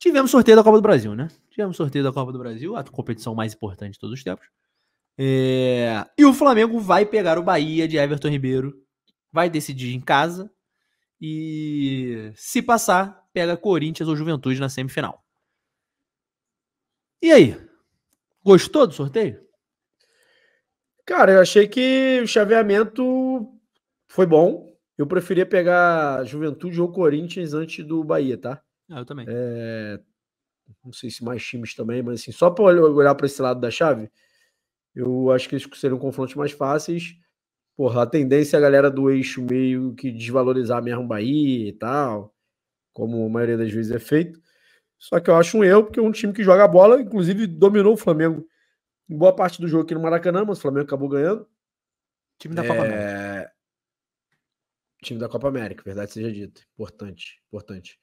Tivemos sorteio da Copa do Brasil, né? Tivemos sorteio da Copa do Brasil, a competição mais importante de todos os tempos. É... E o Flamengo vai pegar o Bahia de Everton Ribeiro. Vai decidir em casa. E se passar, pega Corinthians ou Juventude na semifinal. E aí? Gostou do sorteio? Cara, eu achei que o chaveamento foi bom. Eu preferia pegar Juventude ou Corinthians antes do Bahia, tá? Ah, eu também. É, não sei se mais times também, mas assim, só para olhar para esse lado da chave, eu acho que eles seriam confrontos mais fáceis. Porra, a tendência é a galera do eixo meio que desvalorizar mesmo o Bahia e tal, como a maioria das vezes é feito. Só que eu acho um erro, porque é um time que joga a bola, inclusive dominou o Flamengo em boa parte do jogo aqui no Maracanã, mas o Flamengo acabou ganhando. Time da é... Copa América. É, time da Copa América, verdade seja dito Importante, importante.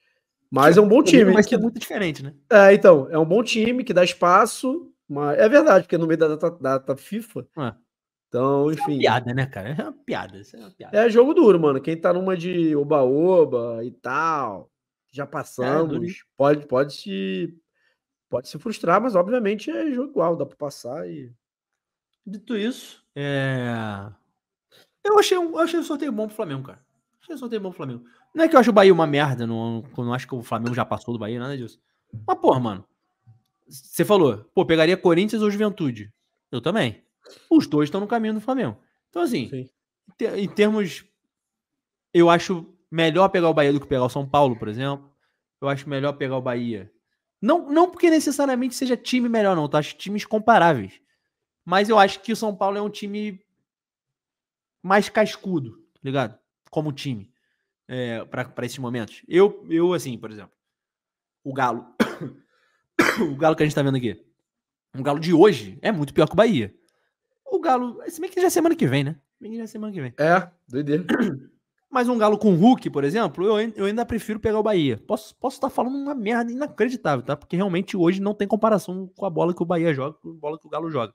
Mas é um bom time. Mas que é muito diferente, né? É, então, é um bom time que dá espaço, mas é verdade, porque no meio da data, data FIFA. É. Então, enfim. É uma piada, né, cara? É uma piada, é uma piada. É jogo duro, mano. Quem tá numa de oba-oba e tal, já é, passamos, é, pode, pode se pode se frustrar, mas obviamente é jogo igual, dá para passar e Dito isso, é... eu achei um, eu achei um sorteio bom pro Flamengo, cara. Achei um sorteio bom pro Flamengo. Não é que eu acho o Bahia uma merda, não, não acho que o Flamengo já passou do Bahia, nada disso. Mas, porra, mano, você falou, pô, pegaria Corinthians ou Juventude? Eu também. Os dois estão no caminho do Flamengo. Então, assim, em termos. Eu acho melhor pegar o Bahia do que pegar o São Paulo, por exemplo. Eu acho melhor pegar o Bahia. Não, não porque necessariamente seja time melhor, não, eu tá? Acho times comparáveis. Mas eu acho que o São Paulo é um time mais cascudo, tá ligado? Como time é, eh, para esses momentos. Eu, eu, assim, por exemplo, o Galo. o Galo que a gente tá vendo aqui. O Galo de hoje é muito pior que o Bahia. O Galo, se bem que já é semana que vem, né? Bem que já é semana que vem. É, doideira. Mas um Galo com Hulk, por exemplo, eu, eu ainda prefiro pegar o Bahia. Posso estar posso tá falando uma merda inacreditável, tá? Porque realmente hoje não tem comparação com a bola que o Bahia joga, com a bola que o Galo joga.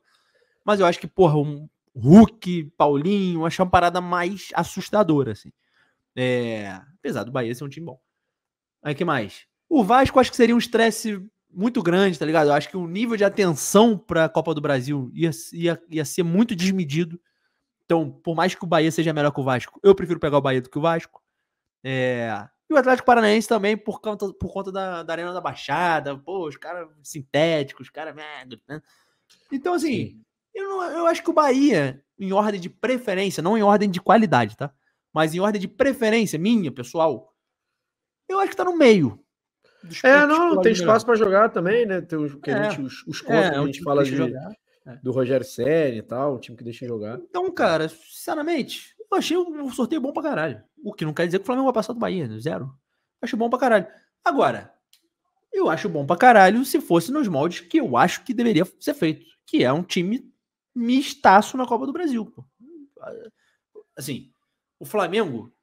Mas eu acho que, porra, um Hulk, Paulinho, acho uma parada mais assustadora, assim. É, apesar do Bahia ser um time bom. Aí que mais? O Vasco acho que seria um estresse muito grande, tá ligado? Eu acho que o nível de atenção para a Copa do Brasil ia, ia, ia ser muito desmedido. Então, por mais que o Bahia seja melhor que o Vasco, eu prefiro pegar o Bahia do que o Vasco. É, e o Atlético Paranaense também, por conta, por conta da, da Arena da Baixada, pô, os caras sintéticos, os caras. Né, né? Então, assim, eu, não, eu acho que o Bahia, em ordem de preferência, não em ordem de qualidade, tá? mas em ordem de preferência minha, pessoal, eu acho que tá no meio. É, não, tem espaço para jogar também, né? Tem os, é, gente, os, os contos é, que a é gente fala de, jogar, é. do Rogério Senna e tal, o time que deixa jogar. Então, cara, sinceramente, eu achei um sorteio bom pra caralho. O que não quer dizer que o Flamengo vai passar do Bahia, né? Zero. Acho bom pra caralho. Agora, eu acho bom pra caralho se fosse nos moldes que eu acho que deveria ser feito, que é um time mistaço na Copa do Brasil. Pô. Ah, assim, o Flamengo,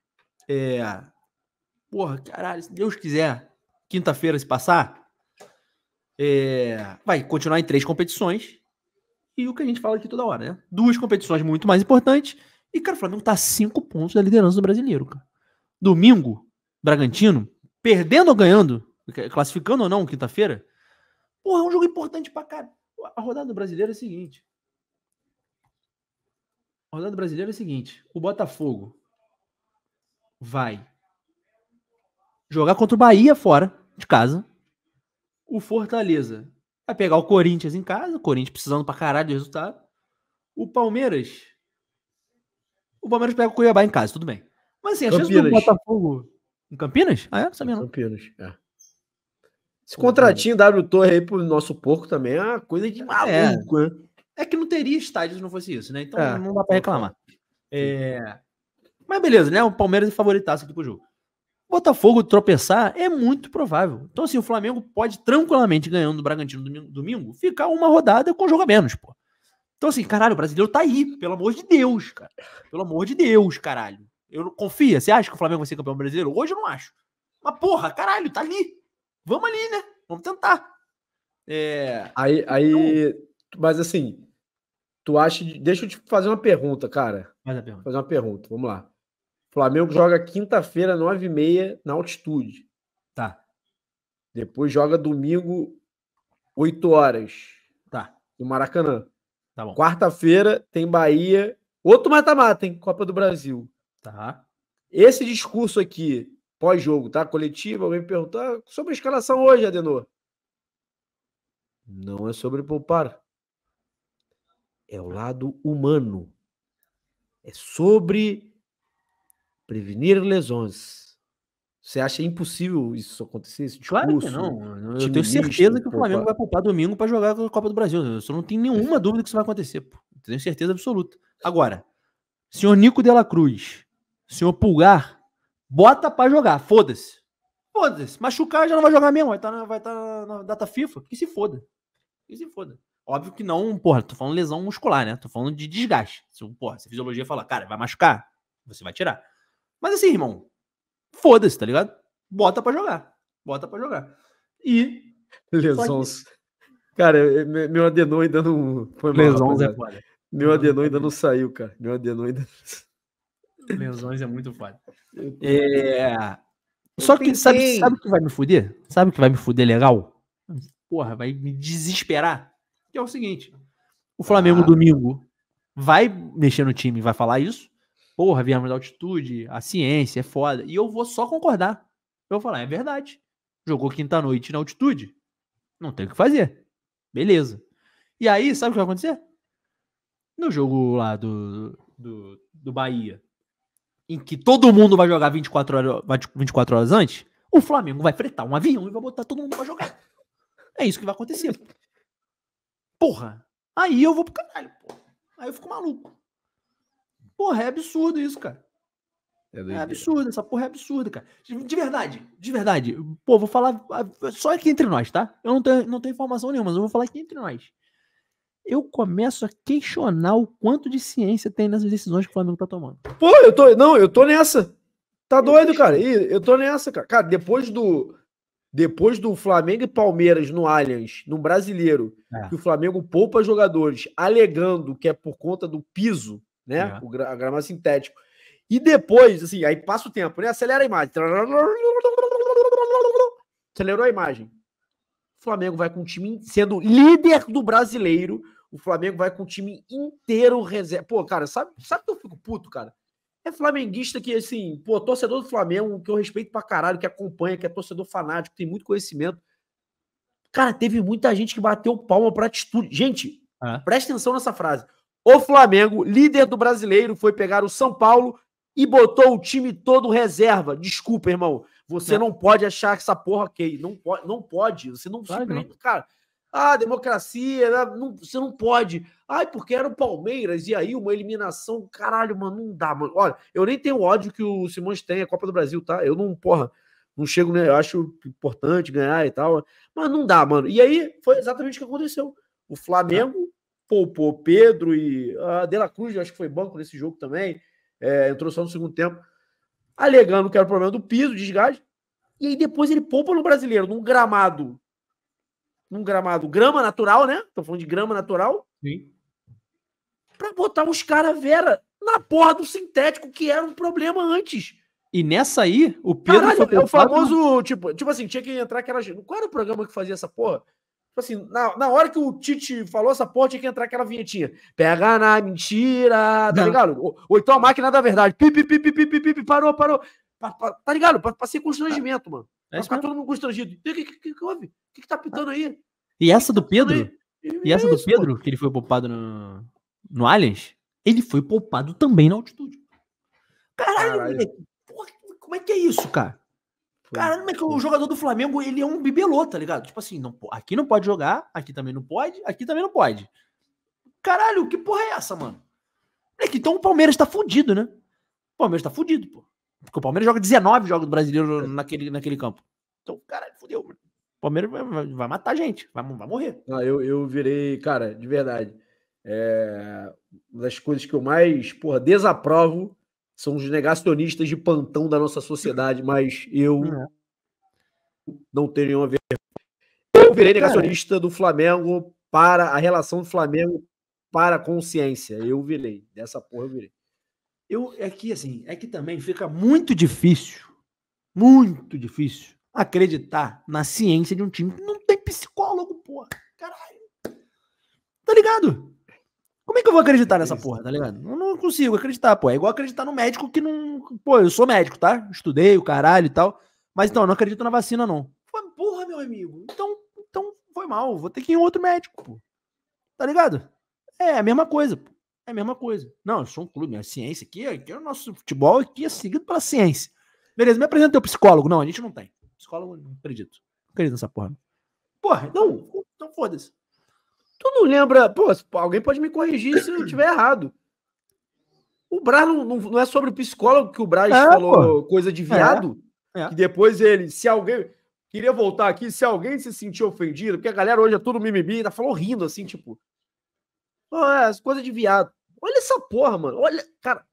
é. Porra, caralho, se Deus quiser, quinta-feira se passar, é, vai continuar em três competições. E o que a gente fala aqui toda hora, né? Duas competições muito mais importantes. E, cara, o Flamengo tá a cinco pontos da liderança do brasileiro, cara. Domingo, Bragantino, perdendo ou ganhando, classificando ou não, quinta-feira. Porra, é um jogo importante pra caralho. A rodada do brasileiro é a seguinte. A rodada brasileira é a seguinte: o Botafogo vai jogar contra o Bahia fora de casa. O Fortaleza vai pegar o Corinthians em casa, o Corinthians precisando pra caralho de resultado. O Palmeiras. O Palmeiras pega o Cuiabá em casa, tudo bem. Mas assim, a Campinas. chance do Botafogo. Em Campinas? Ah, é? Sabia não. Campinas, é. Esse contratinho W Torre aí pro nosso porco também é uma coisa de é. maluco, é. né? É que não teria estádio se não fosse isso, né? Então é. não dá pra reclamar. É. Mas beleza, né? O Palmeiras é favoritaço aqui pro jogo. Botafogo tropeçar é muito provável. Então, assim, o Flamengo pode tranquilamente, ganhando o Bragantino domingo, domingo, ficar uma rodada com jogo a menos, pô. Então, assim, caralho, o brasileiro tá aí, pelo amor de Deus, cara. Pelo amor de Deus, caralho. Eu confia, você acha que o Flamengo vai ser campeão brasileiro? Hoje eu não acho. Mas, porra, caralho, tá ali. Vamos ali, né? Vamos tentar. É... Aí, aí. Então mas assim, tu acha. Deixa eu te fazer uma pergunta, cara. Pergunta. Fazer uma pergunta, vamos lá. Flamengo joga quinta feira nove e meia na altitude. Tá. Depois joga domingo, 8 horas. Tá. No Maracanã. Tá bom. Quarta-feira tem Bahia. Outro mata-mata, hein? Copa do Brasil. Tá. Esse discurso aqui, pós-jogo, tá? Coletivo, alguém me perguntou ah, sobre a escalação hoje, Adenor. Não é sobre poupar. É o lado humano. É sobre prevenir lesões. Você acha impossível isso acontecer? Esse discurso, claro que não. Eu tenho certeza que o Flamengo vai poupar domingo para jogar a Copa do Brasil. Né? Eu só não tenho nenhuma dúvida que isso vai acontecer. Pô. Tenho certeza absoluta. Agora, senhor Nico de la Cruz, senhor Pulgar, bota para jogar. Foda-se. Foda-se. Machucar já não vai jogar mesmo. Vai estar tá na, tá na data FIFA. Que se foda. Que se foda. Óbvio que não, porra, tô falando lesão muscular, né? Tô falando de desgaste. Se, porra, se a fisiologia falar, cara, vai machucar, você vai tirar. Mas assim, irmão, foda-se, tá ligado? Bota para jogar. Bota para jogar. E. lesões, Cara, é, meu Adenô ainda não. Foi mal, é foda. Meu Adenô é ainda não saiu, cara. Meu Adenô ainda. Lesões é muito foda. É. Só que sabe, sabe o que vai me fuder? Sabe o que vai me fuder legal? Porra, vai me desesperar. Que é o seguinte: o Flamengo ah. domingo vai mexer no time, vai falar isso porra, viemos da altitude, a ciência é foda. E eu vou só concordar. Eu vou falar, é verdade. Jogou quinta-noite na altitude. Não tem o que fazer. Beleza. E aí, sabe o que vai acontecer? No jogo lá do, do, do Bahia, em que todo mundo vai jogar 24 horas, 24 horas antes, o Flamengo vai fretar um avião e vai botar todo mundo pra jogar. É isso que vai acontecer. Porra. Aí eu vou pro caralho, porra. Aí eu fico maluco. Porra, é absurdo isso, cara. É, é absurdo, essa porra é absurda, cara. De verdade, de verdade. Pô, vou falar ah, só aqui entre nós, tá? Eu não tenho, não tenho informação nenhuma, mas eu vou falar aqui entre nós. Eu começo a questionar o quanto de ciência tem nessas decisões que o Flamengo tá tomando. Pô, eu tô. Não, eu tô nessa. Tá doido, cara. eu tô nessa, cara. Cara, depois do. Depois do Flamengo e Palmeiras no Allianz, no brasileiro, é. que o Flamengo poupa jogadores, alegando que é por conta do piso, né? É. O gra gramado sintético. E depois, assim, aí passa o tempo, né? Acelera a imagem. Acelerou a imagem. O Flamengo vai com o time sendo líder do brasileiro. O Flamengo vai com o time inteiro reserva. Pô, cara, sabe, sabe que eu fico puto, cara? É flamenguista que, assim, pô, torcedor do Flamengo, que eu respeito pra caralho, que acompanha, que é torcedor fanático, tem muito conhecimento. Cara, teve muita gente que bateu palma pra atitude. Gente, ah. presta atenção nessa frase. O Flamengo, líder do brasileiro, foi pegar o São Paulo e botou o time todo reserva. Desculpa, irmão. Você não, é. não pode achar essa porra ok. Não, não pode. Você não claro, cara. Ah, democracia, né, não, você não pode. Ai, porque era o Palmeiras, e aí uma eliminação, caralho, mano, não dá, mano. Olha, eu nem tenho ódio que o Simões tem, a Copa do Brasil, tá? Eu não, porra, não chego, né? Eu acho importante ganhar e tal, mas não dá, mano. E aí foi exatamente o que aconteceu. O Flamengo poupou Pedro e a ah, De La Cruz, acho que foi banco nesse jogo também, é, entrou só no segundo tempo, alegando que era o problema do piso, desgaste, e aí depois ele poupa no brasileiro, num gramado, num gramado, grama natural, né? Estão falando de grama natural. Sim. Pra botar os caras vera na porra do sintético, que era um problema antes. E nessa aí, o Pedro Caralho, foi é o né? famoso, tipo, tipo assim, tinha que entrar aquelas... Qual era o programa que fazia essa porra? Tipo assim, na, na hora que o Tite falou essa porra, tinha que entrar aquela vinhetinha. Pega na mentira, tá ligado? Ou, ou, então a máquina da verdade. Pi, pi, pi, pi, pi, pi, pi parou, parou. Pa, pa, tá ligado? Pra, pra ser constrangimento, tá. mano. É pra ficar mesmo? todo mundo constrangido. O que, que, que, houve? O que, que tá pitando aí? E essa do tá Pedro? E, essa é do Pedro, que ele foi poupado no, no Allianz? Ele foi poupado também na altitude. Caralho, Caralho. Moleque, como é que é isso, cara? Cara, mas o jogador do Flamengo, ele é um bibelô, tá ligado? Tipo assim, não, aqui não pode jogar, aqui também não pode, aqui também não pode. Caralho, que porra é essa, mano? É que então o Palmeiras tá fudido, né? O Palmeiras tá fudido, pô. Porque o Palmeiras joga 19 jogos do brasileiro é. naquele, naquele campo. Então, caralho, fudeu. Mano. O Palmeiras vai, vai matar a gente, vai, vai morrer. Ah, eu, eu virei, cara, de verdade. É, uma das coisas que eu mais, porra, desaprovo são os negacionistas de pantão da nossa sociedade, mas eu é. não tenho nenhuma vergonha. Eu virei negacionista do Flamengo para a relação do Flamengo para a consciência. Eu virei. Dessa porra eu virei. Eu, é que assim, é que também fica muito difícil, muito difícil acreditar na ciência de um time que não tem psicólogo, porra. Caralho. Tá ligado? Como é que eu vou acreditar nessa porra, tá ligado? Eu não consigo acreditar, pô. É igual acreditar no médico que não. Pô, eu sou médico, tá? Estudei o caralho e tal. Mas então, não acredito na vacina, não. Porra, meu amigo. Então, então foi mal. Vou ter que ir em outro médico, pô. Tá ligado? É a mesma coisa, pô. É a mesma coisa. Não, eu sou um clube. A ciência aqui, aqui é o nosso futebol, aqui é seguido pela ciência. Beleza, me apresenta teu psicólogo. Não, a gente não tem. Psicólogo, não acredito. Não acredito nessa porra. Porra, então, então foda-se. Tu não lembra. Pô, alguém pode me corrigir se eu tiver errado. O Braz não, não, é sobre o psicólogo que o Braz é, falou pô. coisa de é, viado. É, é. Que depois ele, se alguém. Queria voltar aqui, se alguém se sentir ofendido, porque a galera hoje é tudo mimimi, ainda tá falou rindo assim, tipo. Oh, é, as coisas de viado. Olha essa porra, mano. Olha, cara.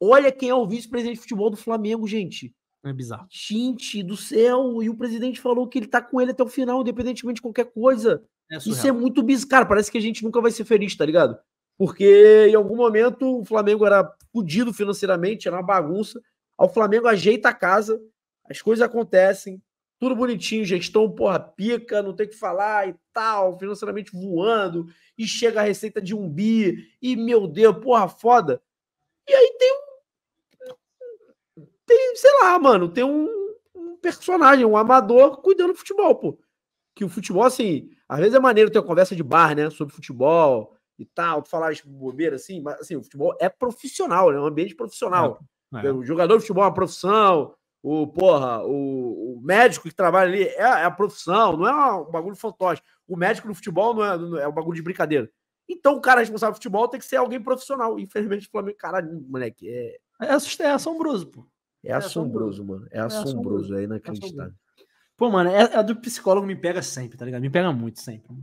Olha quem é o vice-presidente de futebol do Flamengo, gente. É bizarro. Gente do céu, e o presidente falou que ele tá com ele até o final, independentemente de qualquer coisa. É Isso é muito bizarro. Cara, parece que a gente nunca vai ser feliz, tá ligado? Porque em algum momento o Flamengo era fodido financeiramente, era uma bagunça. Aí o Flamengo ajeita a casa, as coisas acontecem, tudo bonitinho, gestão, porra, pica, não tem o que falar e tal, financeiramente voando, e chega a receita de um bi, e meu Deus, porra, foda. E aí tem um. Tem, sei lá, mano, tem um, um personagem, um amador cuidando do futebol, pô. Que o futebol, assim, às vezes é maneiro ter uma conversa de bar, né? Sobre futebol e tal, falar de bobeira assim, mas assim, o futebol é profissional, né? É um ambiente profissional. É, é. O jogador de futebol é uma profissão, o porra, o, o médico que trabalha ali é, é, a profissão, não é um bagulho fantoche. O médico no futebol não é, não é, é um bagulho de brincadeira. Então o cara responsável por futebol tem que ser alguém profissional. Infelizmente o Flamengo, caralho, moleque, é. É, é assombroso, pô. É, é assombroso, mano. É assombroso, é inacreditável. Pô, mano, a, é, a é do psicólogo me pega sempre, tá ligado? Me pega muito sempre.